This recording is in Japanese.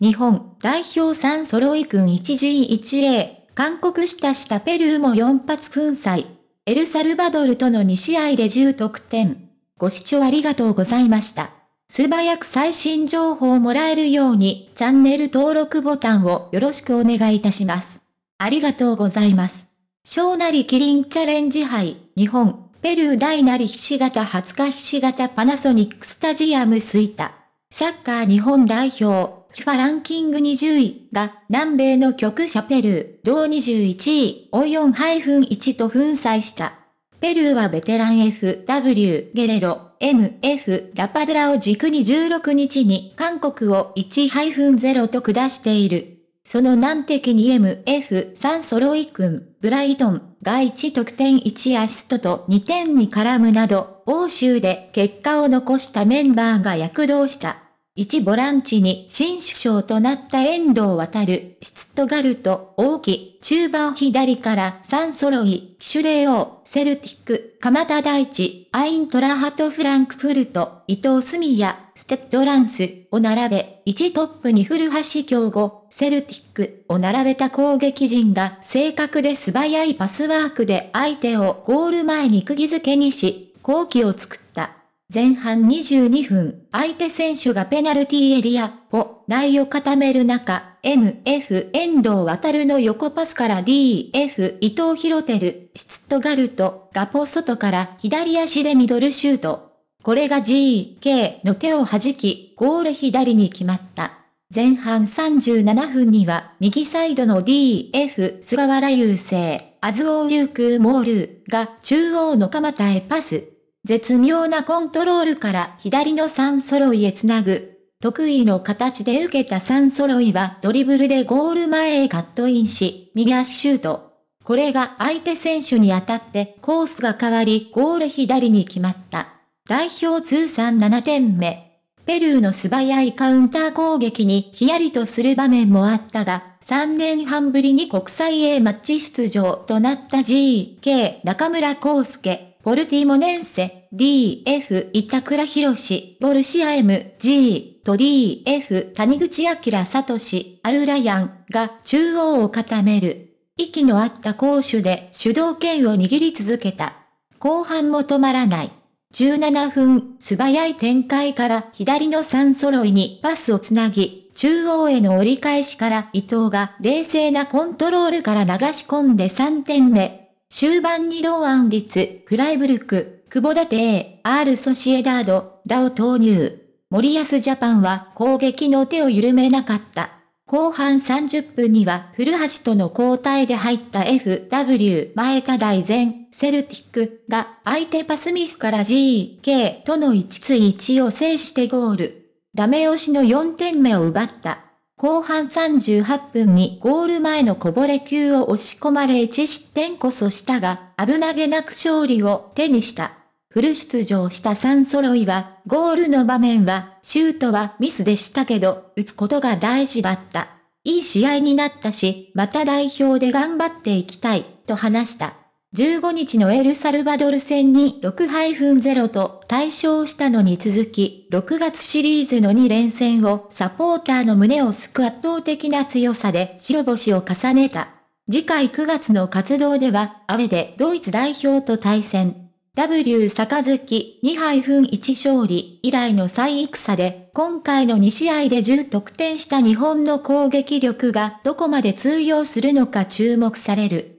日本代表3揃い君 1G1A、韓国下下ペルーも4発粉砕。エルサルバドルとの2試合で10得点。ご視聴ありがとうございました。素早く最新情報をもらえるようにチャンネル登録ボタンをよろしくお願いいたします。ありがとうございます。小なりキリンチャレンジ杯、日本、ペルー大なりひし形20日ひし形パナソニックスタジアムスイタ。サッカー日本代表、フ i f ランキング20位が南米の曲者ペルー、同21位を4-1と粉砕した。ペルーはベテラン FW ゲレロ MF ラパドラを軸に16日に韓国を1-0と下している。その難敵に MF3 ソロイ君、ブライトンが1得点1アシストと2点に絡むなど、欧州で結果を残したメンバーが躍動した。一ボランチに新首相となった遠藤渡る、シツットガルト、大木、中盤左から3揃い、キシュレオ、セルティック、鎌田大地、アイントラハトフランクフルト、伊藤ミ也、ステッドランスを並べ、一トップに古橋京吾、セルティックを並べた攻撃陣が正確で素早いパスワークで相手をゴール前に釘付けにし、好機を作った。前半22分、相手選手がペナルティーエリア、を、内を固める中、MF 遠藤渡の横パスから DF 伊藤博てる、シツットガルト、ガポ外から左足でミドルシュート。これが GK の手を弾き、ゴール左に決まった。前半37分には、右サイドの DF 菅原優勢、アズオーリュークーモールが中央の蒲田へパス。絶妙なコントロールから左の3揃いへつなぐ。得意の形で受けた3揃いはドリブルでゴール前へカットインし、右足シュート。これが相手選手に当たってコースが変わりゴール左に決まった。代表通算7点目。ペルーの素早いカウンター攻撃にヒヤリとする場面もあったが、3年半ぶりに国際 A マッチ出場となった GK 中村康介。ォルティモネンセ、DF 板倉博士、ボルシア MG と DF 谷口明里、氏、アルラヤンが中央を固める。息の合った攻守で主導権を握り続けた。後半も止まらない。17分、素早い展開から左の3揃いにパスをつなぎ、中央への折り返しから伊藤が冷静なコントロールから流し込んで3点目。終盤に同案率、フライブルク、久保建、アールソシエダード、ラを投入。森安ジャパンは攻撃の手を緩めなかった。後半30分には古橋との交代で入った FW 前田大前、セルティックが相手パスミスから GK との1対1を制してゴール。ダメ押しの4点目を奪った。後半38分にゴール前のこぼれ球を押し込まれ1失点こそしたが、危なげなく勝利を手にした。フル出場した3揃いは、ゴールの場面は、シュートはミスでしたけど、打つことが大事だった。いい試合になったし、また代表で頑張っていきたい、と話した。15日のエルサルバドル戦に6-0と対勝したのに続き、6月シリーズの2連戦をサポーターの胸をすく圧倒的な強さで白星を重ねた。次回9月の活動では、アウェでドイツ代表と対戦。W 坂月2-1勝利以来の再戦で、今回の2試合で10得点した日本の攻撃力がどこまで通用するのか注目される。